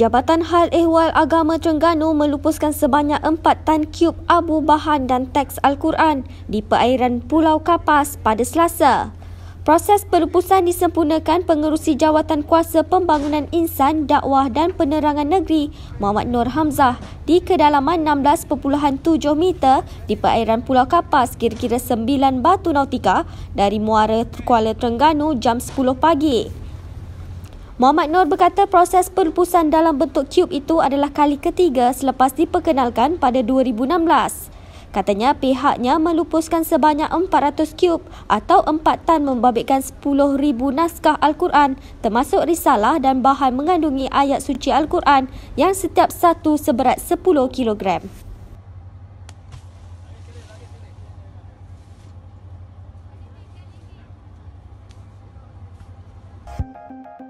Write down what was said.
Jabatan Hal Ehwal Agama Terengganu melupuskan sebanyak empat tan kub abu bahan dan teks Al-Quran di perairan Pulau Kapas pada Selasa. Proses pelupusan disempurnakan pengerusi Jawatan Kuasa Pembangunan Insan, Dakwah dan Penerangan Negeri Muhammad Nur Hamzah di kedalaman 16.7 meter di perairan Pulau Kapas kira-kira 9 batu nautika dari Muara Kuala Terengganu jam 10 pagi. Muhammad Nur berkata proses pelupusan dalam bentuk kub itu adalah kali ketiga selepas diperkenalkan pada 2016. Katanya pihaknya melupuskan sebanyak 400 kub atau 4 tan membabitkan 10,000 naskah Al-Quran termasuk risalah dan bahan mengandungi ayat suci Al-Quran yang setiap satu seberat 10 kilogram. Thank you.